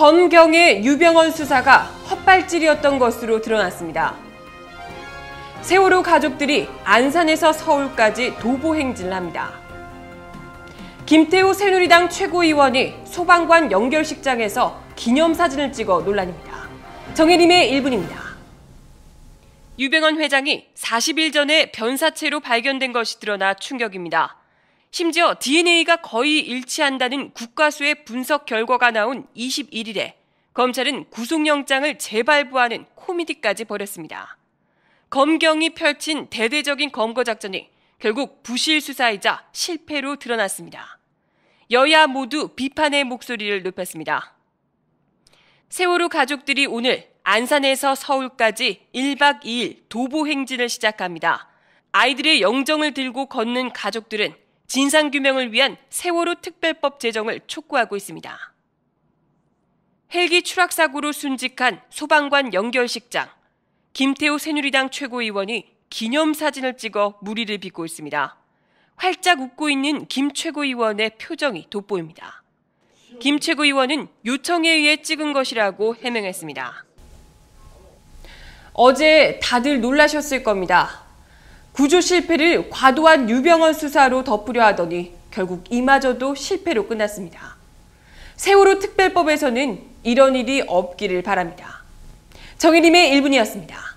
검경의 유병헌 수사가 헛발질이었던 것으로 드러났습니다. 세월호 가족들이 안산에서 서울까지 도보 행진을 합니다. 김태우 새누리당 최고위원이 소방관 연결식장에서 기념사진을 찍어 논란입니다. 정혜림의 1분입니다. 유병헌 회장이 40일 전에 변사체로 발견된 것이 드러나 충격입니다. 심지어 DNA가 거의 일치한다는 국가수의 분석 결과가 나온 21일에 검찰은 구속영장을 재발부하는 코미디까지 벌였습니다. 검경이 펼친 대대적인 검거작전이 결국 부실 수사이자 실패로 드러났습니다. 여야 모두 비판의 목소리를 높였습니다. 세월호 가족들이 오늘 안산에서 서울까지 1박 2일 도보 행진을 시작합니다. 아이들의 영정을 들고 걷는 가족들은 진상규명을 위한 세월호 특별법 제정을 촉구하고 있습니다. 헬기 추락 사고로 순직한 소방관 연결식장 김태우 새누리당 최고위원이 기념사진을 찍어 무리를 빚고 있습니다. 활짝 웃고 있는 김 최고위원의 표정이 돋보입니다. 김 최고위원은 요청에 의해 찍은 것이라고 해명했습니다. 어제 다들 놀라셨을 겁니다. 구조 실패를 과도한 유병원 수사로 덮으려 하더니 결국 이마저도 실패로 끝났습니다. 세월호 특별법에서는 이런 일이 없기를 바랍니다. 정혜림의 1분이었습니다.